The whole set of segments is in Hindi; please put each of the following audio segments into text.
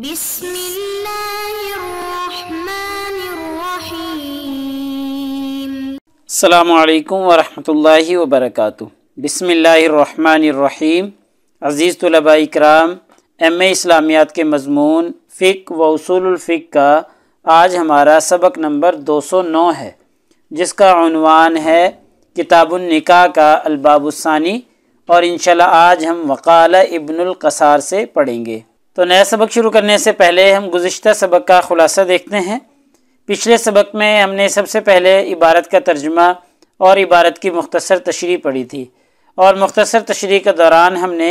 بسم الله الرحمن الرحيم अज़ीज़ तलबा कराम एम ए इस्लामियात के मजमून फ़िक व उसूलफ़िक का आज हमारा सबक नंबर दो सौ नौ है जिसका उनवान है किताबुलनिका का अलबाबुसानी और इन आज हम वकाल इब्नुल से पढ़ेंगे तो नया सबक शुरू करने से पहले हम गुज्त सबक का ख़ुलासा देखते हैं पिछले सबक में हमने सबसे पहले इबारत का तर्जमा और इबारत की मुख्तसर तशरी पढ़ी थी और मख्तसर तशरी के दौरान हमने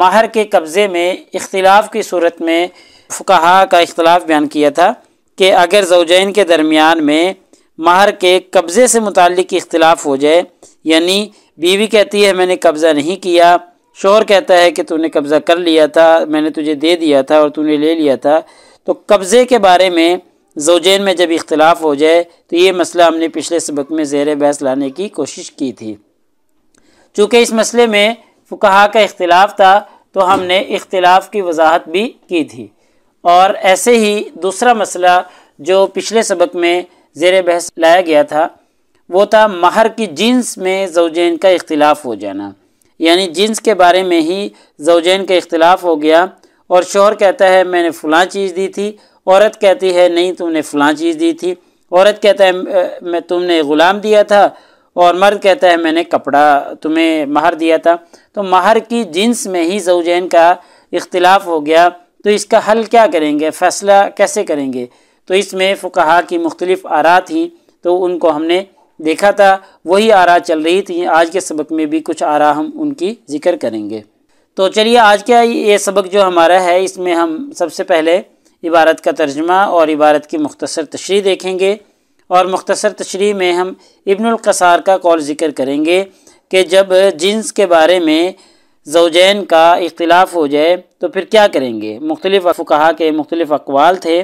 माहर के कब्ज़े में इख्तलाफ की सूरत में फ़ुकाहा का इख्तलाफ बयान किया था कि अगर जोजैन के दरमियान में माहर के कब्ज़े से मुतल इख्तलाफ हो जाए यानी बीवी कहती है मैंने कब्ज़ा नहीं किया शोहर कहता है कि तूने कब्ज़ा कर लिया था मैंने तुझे दे दिया था और तूने ले लिया था तो कब्ज़े के बारे में जोजैन में जब इख्तलाफ हो जाए तो ये मसला हमने पिछले सबक में जेर बहस लाने की कोशिश की थी चूँकि इस मसले में फ़ुकहा का इख्तलाफ था तो हमने इख्तलाफ की वजाहत भी की थी और ऐसे ही दूसरा मसला जो पिछले सबक में जेर बहस लाया गया था वो था महर की जीन्स में जोजैन का इख्तलाफ हो जाना यानी जिन्स के बारे में ही जोजैन का इख्तलाफ हो गया और शोहर कहता है मैंने फ़लाँ चीज़ दी थी औरत कहती है नहीं तुमने फ़लाँ चीज़ दी थी औरत कहता है मैं तुमने ग़ुलाम दिया था और मर्द कहता है मैंने कपड़ा तुम्हें माहर दिया था तो माहर की जिन्स में ही जोजैन का इख्तलाफ हो गया तो इसका हल क्या करेंगे फ़ैसला कैसे करेंगे तो इसमें फ़ुकहा की मुख्तलिफ़ आरा थी तो उनको हमने देखा था वही आरा चल रही थी आज के सबक में भी कुछ आरा हम उनकी जिक्र करेंगे तो चलिए आज का ये सबक जो हमारा है इसमें हम सबसे पहले इबारत का तर्जमा और इबारत की मुख्तसर तशरी देखेंगे और मख्तसर तशरी में हम इबनकसार का कौल ज़िक्र करेंगे कि जब जिन्स के बारे में जोजैन का इख्लाफ हो जाए तो फिर क्या करेंगे मुख्तलिफ़ कहा के मुख्तलिफ़ अकवाल थे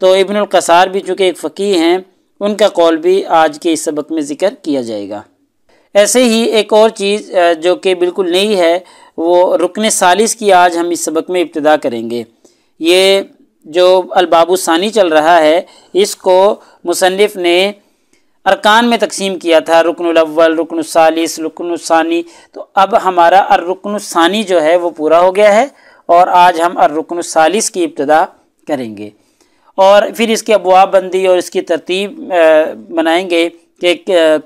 तो इबनकसार भी चूँकि एक फ़कीह हैं उनका कौल भी आज के इस सबक में ज़िक्र किया जाएगा ऐसे ही एक और चीज़ जो कि बिल्कुल नई है वो रुकन सालिस की आज हम इस सबक में इब्तदा करेंगे ये जो अलबाबू सानी चल रहा है इसको मुसनफ़ ने अरकान में तकसीम किया था रुकनवल रुकन सालिस रुकन सानी तो अब हमारा अर्रुकन सानी जो है वो पूरा हो गया है और आज हम अर्रुकन सालिस की इब्तदा करेंगे और फिर इसकी अबवाब बंदी और इसकी तरतीब बनाएंगे कि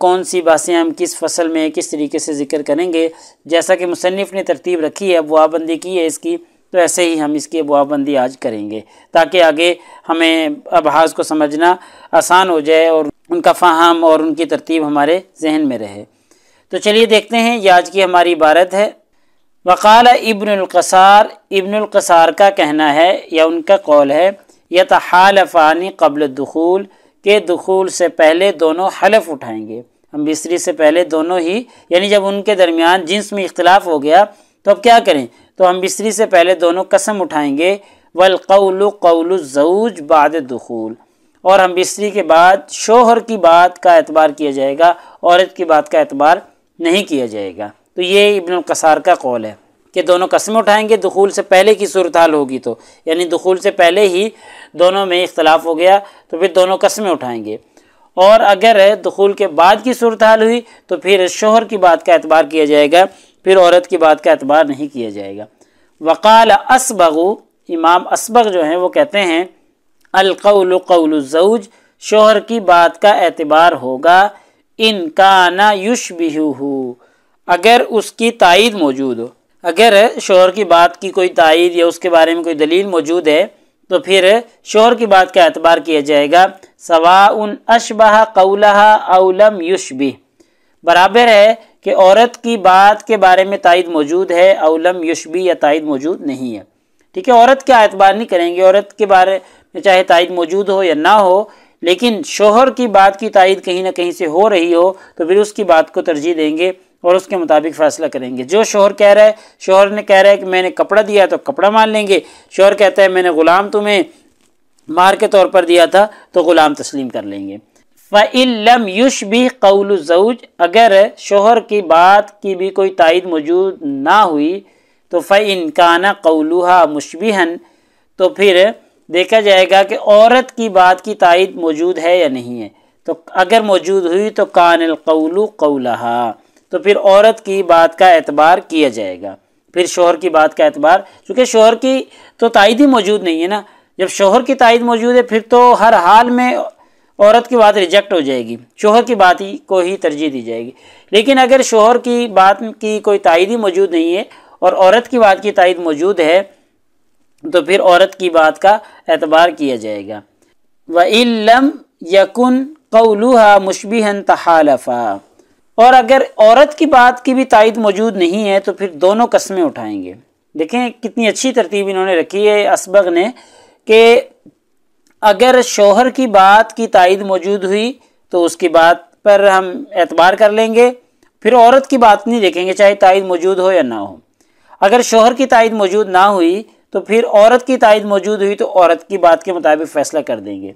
कौन सी बासें हम किस फसल में किस तरीके से जिक्र करेंगे जैसा कि मुसनफ़ ने तरतीब रखी है अबवाब बंदी की है इसकी तो ऐसे ही हम इसकी अबवाब बंदी आज करेंगे ताकि आगे हमें अबहाज को समझना आसान हो जाए और उनका फ़ाहम और उनकी तरतीब हमारे जहन में रहे तो चलिए देखते हैं ये आज की हमारी इबारत है वक़ाल इब्नकसार इब्नकसार का कहना है या उनका कौल है या तलफ़ानी कबल दखूल के दखूल से पहले दोनों हलफ उठाएंगे हम बिस्तरी से पहले दोनों ही यानी जब उनके दरमियान जिन्स में इख्तलाफ हो गया तो अब क्या करें तो हम बिस्तरी से पहले दोनों कसम उठाएंगे वलकौल जऊज बाद दखूल और हम बिस्तरी के बाद शोहर की बात का एतबार किया जाएगा औरत की बात का एतबार नहीं किया जाएगा तो ये इबन कसार का कौल है कि दोनों कस्में उठाएंगे दखूल से पहले की सूरत हाल होगी तो यानी दखूल से पहले ही दोनों में इख्तलाफ हो गया तो फिर दोनों कस्में उठाएंगे और अगर दखूल के बाद की सूरत हाल हुई तो फिर शोहर की बात का एतबार किया जाएगा फिर औरत की बात का एतबार नहीं किया जाएगा वक़ाल असबगु इमाम असबग जो हैं वो कहते हैं अलकौल शोहर की बात का एतबार होगा इनका ना युश बिहू अगर उसकी तइद मौजूद हो अगर शोहर की बात की कोई तइद या उसके बारे में कोई दलील मौजूद है तो फिर शोहर की बात का एतबार किया जाएगा सवा उन अशबह कौलहा युश युशबी बराबर है कि औरत की बात के बारे में तइद मौजूद है अवलम युशबी या तइद मौजूद नहीं है ठीक है औरत का एतबार नहीं करेंगे औरत के बारे में चाहे तइद मौजूद हो या ना हो लेकिन शोहर की बात की तइद कहीं ना कहीं से हो रही हो तो फिर उसकी बात को तरजीह देंगे और उसके मुताबिक फ़ैसला करेंगे जो शोहर कह रहा है शोहर ने कह रहा है कि मैंने कपड़ा दिया तो कपड़ा मान लेंगे शोहर कहता है मैंने ग़ुलाम तुम्हें मार के तौर पर दिया था तो ग़ुलाम तस्लीम कर लेंगे फ़िल्म युश भी कौल जऊज अगर शोहर की बात की भी कोई तइद मौजूद ना हुई तो फ़िन काना कौलूहा मुशबिहन तो फिर देखा जाएगा कि औरत की बात की तइद मौजूद है या नहीं है तो अगर मौजूद हुई तो कान कौलू कौलहा तो फिर औरत की बात का एतबार किया जाएगा फिर शोहर की बात का एतबार चूँकि शोहर की तो तइद ही मौजूद नहीं है ना जब शोहर की तइद मौजूद है फिर तो हर हाल में औरत की बात रिजेक्ट हो जाएगी शोहर की बात ही को ही तरजीह दी जाएगी लेकिन अगर शोहर की बात की कोई तइद ही मौजूद नहीं है और औरत की बात की तइद मौजूद है तो फिर औरत की बात का एतबार किया जाएगा व इलम यकुन कौलूहा मुशबिहन तहालफ़ा और अगर औरत की बात की भी तायद मौजूद नहीं है तो फिर दोनों कस्में उठाएंगे देखें कितनी अच्छी तरतीब इन्होंने रखी है असबग ने कि अगर शोहर की बात की तायद मौजूद हुई तो उसकी बात पर हम एतबार कर लेंगे फिर औरत की बात नहीं देखेंगे चाहे तायद मौजूद हो या ना हो अगर शोहर की तायद मौजूद ना हुई तो फिर औरत की तायद मौजूद हुई तो औरत की बात के मुताबिक फ़ैसला कर देंगे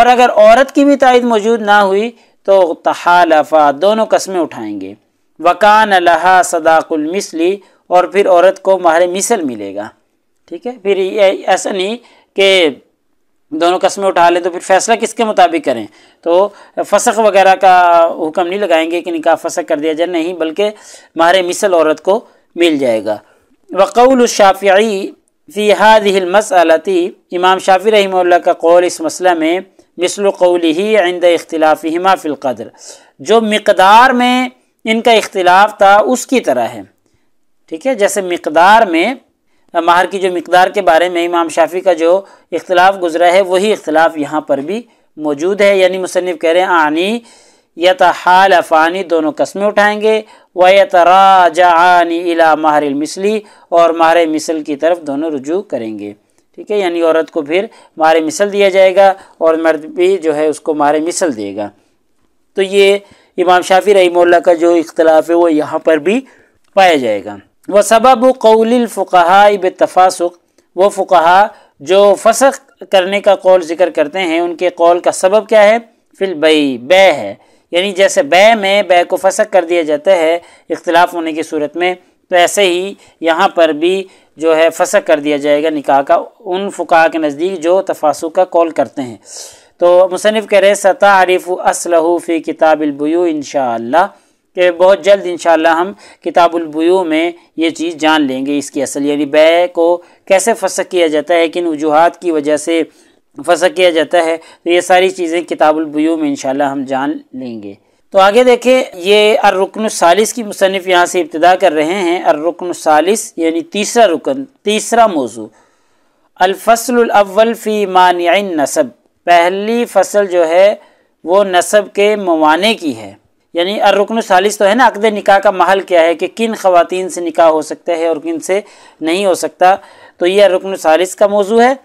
और अगर औरत की भी तायद मौजूद ना हुई तो तहालफ़ा दोनों कस्में उठाएंगे वकान लहा सदाकुलमसली और फिर औरत को माहर मिसल मिलेगा ठीक है फिर ऐसा नहीं कि दोनों कस्में उठा लें तो फिर फैसला किसके मुताबिक करें तो फसक वगैरह का हुक्म नहीं लगाएंगे कि निकाह फसक कर दिया जाए नहीं बल्कि माहर मिसल औरत को मिल जाएगा वक़ल शाफ़ी फ़ी हादिल मसलती इमाम शाफी रही का कौल इस मसला में मिसल कौली आइंद इख्तलाफ़ी हिमा फ़िलक़द्र जो मकदार में इनका इख्तिलाफ़ था उसकी तरह है ठीक है जैसे मकदार में माहर की जो मकदार के बारे में इमाम शाफी का जो इख्तलाफ गुजरा है वही इख्तलाफ यहाँ पर भी मौजूद है यानी मुसनफ़ कह रहे हैं आनी या तहाल फ़ानी दोनों कस्में उठाएँगे व जानी इला माहर मिसली और माहर मिसल की तरफ दोनों रुजू करेंगे ठीक है यानी औरत को फिर मारे मिसल दिया जाएगा और मर्द भी जो है उसको मारे मिसल देगा तो ये इमाम शाफी रही मोल्ला का जो इख्तलाफ है वो यहाँ पर भी पाया जाएगा वह सबब कौलफ़ा इब तफासुक वो फ़ुकहा जो फ़सक करने का कौल ज़िक्र करते हैं उनके कौल का सबब क्या है फिल बई बै है यानी जैसे बै में बै को फसक कर दिया जाता है इख्तलाफ होने की सूरत में तो ऐसे ही यहाँ पर भी जो है फसक कर दिया जाएगा निकाह का उन फ़ुका के नज़दीक जो तफासु का कॉल करते हैं तो मुसनफ़ कह रहे सतारफ़ असलहू फ़ी किताबुलबयू इन कि बहुत जल्द इन हम किताबुलबयू में ये चीज़ जान लेंगे इसकी असल यानी बै को कैसे फसक किया जाता है किन वजूहत की वजह से फसक किया जाता है तो ये सारी चीज़ें किताबुलबयू में इन हम जान लेंगे तो आगे देखें ये अर रुकन सालिस की मुसनफ़ यहाँ से इब्तदा कर रहे हैं अर रुकन सालिस यानी तीसरा रुकन तीसरा मौजू अलफसलअव्वल फ़ी मानिन नसब पहली फसल जो है वो नसब के मवाने की है यानी रुकन सालिस तो है ना अकद निका का महल क्या है कि किन खुतिन से निका हो सकता है और किन से नहीं हो सकता तो ये रुकन सालिस का मौजू है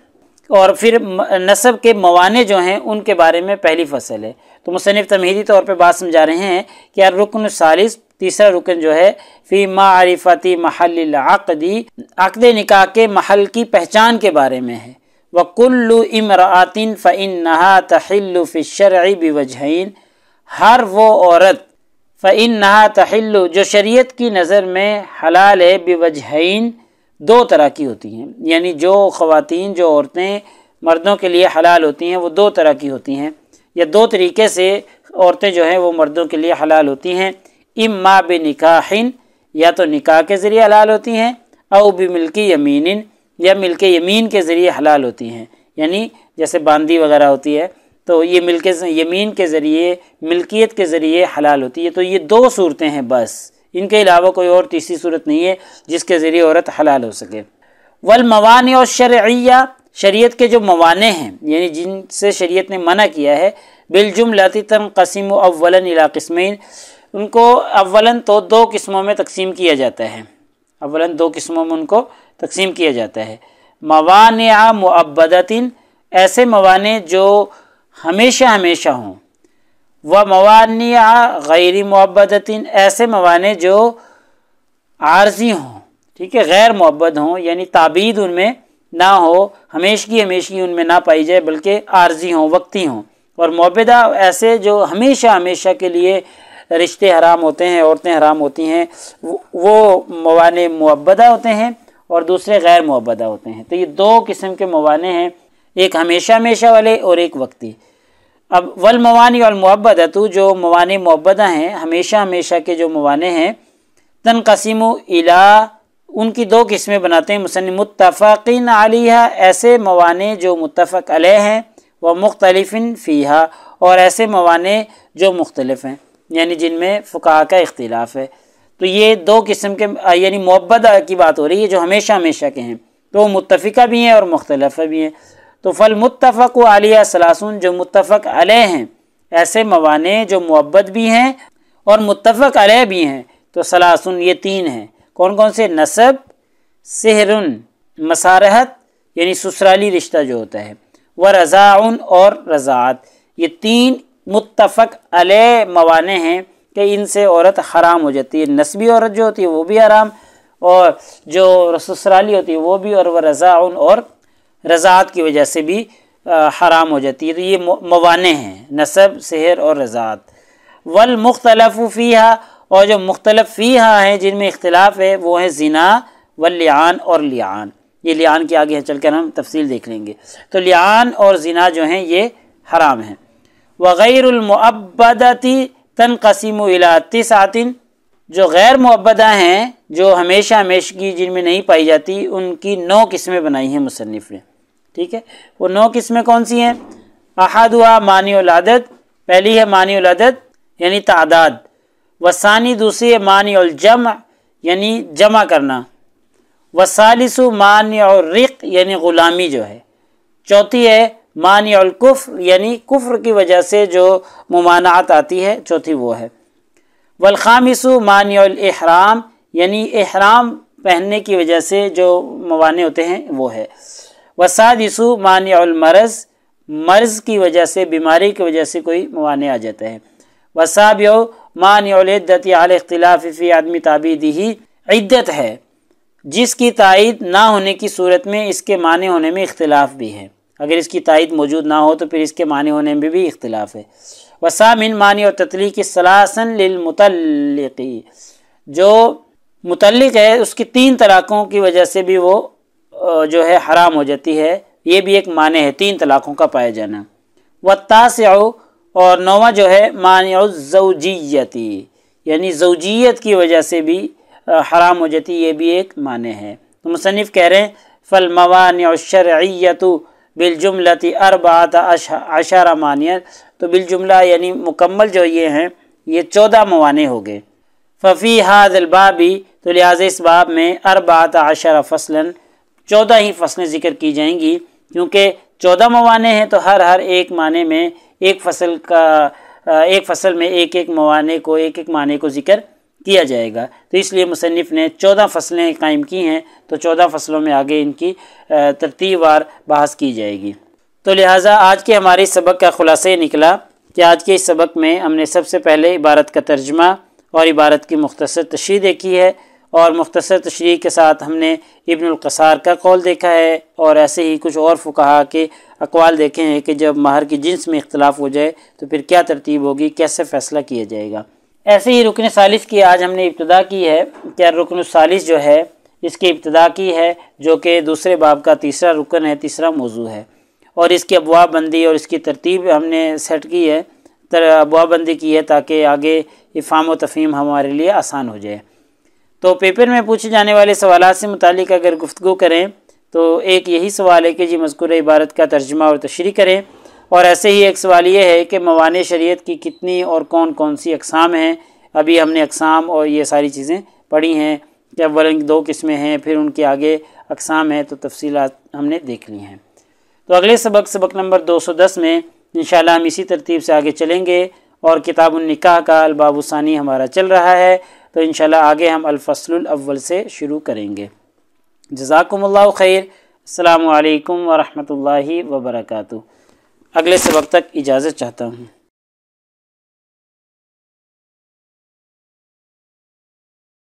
और फिर नसब के मवाने जो हैं उनके बारे में पहली फसल है तो मुसनफ़ तमहीदी तौर पर बात समझा रहे हैं कि यार रुकन सालिस तीसरा रुकन जो है फ़ी मारिफती महल आकदी अकद निका के महल की पहचान के बारे में है वकुल्लु इमरातिन फ़िन नहा तहल्लु फ़िशर बवजहन हर वो औरत फ़िन नहा तहल्लु जो शरीयत की नज़र में हलाल है दो तरह की होती हैं यानी जो ख़वातीन जो औरतें मर्दों के लिए हलाल होती हैं वो दो तरह की होती हैं या दो तरीके से औरतें जो हैं वो मर्दों के लिए हलाल होती हैं माँ बे निकाहिन या तो निकाह के ज़रिए हलाल होती हैं और भी मिल्की यमीन या के यमीन के ज़रिए हलाल होती हैं यानी जैसे बांदी वगैरह होती है तो ये मिलके यमीन के ज़रिए मिल्कियत के ज़रिए हलाल होती है तो ये दो सूरतें हैं बस इनके अलावा कोई और तीसरी सूरत नहीं है जिसके ज़रिए औरत हलाल हो सके वल और शर्या शरीयत के जो मवाने हैं यानी जिनसे शरीयत ने मना किया है बिलजुम बिलजुमलाती कसीम अवला इलाकस्मैन उनको अवला तो दो किस्मों में तकसीम किया जाता है अवला दो किस्मों में उनको तकसीम किया जाता है मवान मुबदतिन ऐसे मवाने जो हमेशा हमेशा हों व मवानिया गैर मुबदतिन ऐसे मवाने जो आर्जी हों ठीक है गैर मुबद हों यानी ताबीद उनमें ना हो हमेश की हमेश की उनमें ना पाई जाए बल्कि आर्जी हों वक्ती हों और मोबदा ऐसे जो हमेशा हमेशा के लिए रिश्ते हराम होते हैं औरतें हराम होती हैं वो मवान मुबदा होते हैं और दूसरे गैर मुबदा होते हैं तो ये दो किस्म के मवाने हैं एक हमेशा हमेशा वाले और एक वक्ती अब वल मवानी और तो जो मवान मुबदा हैं हमेशा हमेशा के जो मवाने हैं कसीम इला उनकी दो किस्में बनाते हैं मुसन मुतफ़िन आलिया ऐसे मवाने जो मुतफ़ अलह हैं व मुख्तलफ़िन फ़ीहा और ऐसे मवाने जो मुख्तलफ हैं यानी जिनमें फ़ुका का इख्तलाफ है तो ये दो किस्म के यानी मोहब्बत की बात हो रही है जो हमेशा हमेशा के हैं तो वो मुतफ़ा भी हैं और मुख्तलफ भी हैं तो फल मुतफ़ आलिया सलासुन जो मुतफ़ अलह हैं ऐसे मवाने जो मोहब्बत भी हैं और मुतफ़ अलह भी हैं तो सलासुन ये तीन हैं कौन कौन से नसब सहरुन मसारहत यानी ससुराली रिश्ता जो होता है व रज़ाउन और रज़ात ये तीन मुतफ़ अल मवाने हैं कि इनसे औरत हराम हो जाती है नस्बी औरत जो होती है वो भी हराम और जो ससुराली होती है वो भी और वह रज़ाउन और रज़ात की वजह से भी हराम हो जाती है तो ये मवाने हैं नसब सहर और रज़ात वल और जो मुख्तलफ फ़ीहा हैं जिनमें इख्तलाफ है वो है ज़िना व लियान और लियान ये लियान के आगे चल कर हम तफसील देख लेंगे तो लियान और ज़िना जो हैं ये हराम हैं वग़ैरमबदती तनकसीम तिसातिन जो गैर मुबदा हैं जो हमेशा हमेशगी जिनमें नहीं पाई जाती उनकी नौ किस्में बनाई हैं मुसनफ़ ने ठीक है वो नौ किस्में कौन सी हैं अहद हुआ मानी उलादत पहली है मानी उलादत यानी तादाद वसानी दूसरी है मानी और जम यानी जमा करना वसालिस मानी और रिक यानी ग़ुलामी जो है चौथी है मानी और कुफ्र यानी कुफ्र की वजह से जो ममानात आती है चौथी वो है वलखामिसु मानी और अहराम यानी एहराम पहनने की वजह से जो मवाने होते हैं वो है वसादिसु मानी और मरज़ मर्ज़ की वजह से बीमारी की वजह से कोई मवाने आ जाते हैं वसाबियो अख्तिलाफ़ फ़ी आदमी ताबीदी ही इद्दत है जिसकी तइद ना होने की सूरत में इसके माने होने में इख्तलाफ भी है अगर इसकी तायद मौजूद ना हो तो फिर इसके माने होने में भी इख्तलाफ है वसामिन मानी और ततली की सलासन लिलमतलकी जो मुतलक है उसकी तीन तलाक़ों की वजह से भी वो जो है हराम हो जाती है ये भी एक माने है तीन तलाक़ों का पाया जाना व तास और नौवा जो है मानज़ीयती यानी जवजीयत की वजह से भी हराम हो जाती ये भी एक माने है तो मुसनफ़ कह रहे हैं फ़ल मवानशरत बिलजुमलती अरबात अशारा मानियत तो बिलजुमला यानी मुकम्मल जो ये हैं ये चौदह मवान हो गए फ़फ़ी हादलबाबी तो लिहाज इस बाब में अरबात अशरा फसलन चौदह ही फसलें ज़िक्र की जाएंगी क्योंकि चौदह मवान हैं तो हर हर एक माने में एक फसल का एक फसल में एक एक मवाने को एक एक माने को जिक्र किया जाएगा तो इसलिए मुसनफ़ ने चौदह फसलें कायम की हैं तो चौदह फसलों में आगे इनकी तरतीबार बहस की जाएगी तो लिहाजा आज के हमारे सबक का ख़ुलासा निकला कि आज के इस सबक में हमने सबसे पहले इबारत का तर्जमा और इबारत की मुख्तर तशी देखी है और मुख्तर तशरी के साथ हमने इब्नकसार का कौल देखा है और ऐसे ही कुछ और फुकाहा के अकवाल देखे हैं कि जब माहर की जिन्स में इख्तलाफ हो जाए तो फिर क्या तरतीब होगी कैसे फ़ैसला किया जाएगा ऐसे ही रुकन सालिस की आज हमने इब्तदा की है क्या रुकन सालिस जो है इसकी इब्तदा की है जो कि दूसरे बाब का तीसरा रुकन है तीसरा मौजू है और इसकी अबवा बंदी और इसकी तरतीब हमने सेट की है अबवा बंदी की है ताकि आगे इफ़ाम व तफ़ीम हमारे लिए आसान हो जाए तो पेपर में पूछे जाने वाले सवाल से मुतल अगर गुफ्तु करें तो एक यही सवाल है कि जी मजकूर इबारत का तर्जमा और तशरी करें और ऐसे ही एक सवाल ये है कि मवान शरीत की कितनी और कौन कौन सी अकसाम हैं अभी हमने अकसाम और ये सारी चीज़ें पढ़ी हैं कि वर्ग दो किस्में हैं फिर उनके आगे अकसाम हैं तो तफसी हमने देख ली हैं तो अगले सबक सबक नंबर 210 में इन हम इसी तरतीब से आगे चलेंगे और किताब निकाह का अलबाबुसानी हमारा चल रहा है तो इन आगे हम अव्वल से शुरू करेंगे जजाकम्ल खैर अल्लाम वरहमल वबरकू अगले सबक तक इजाज़त चाहता हूँ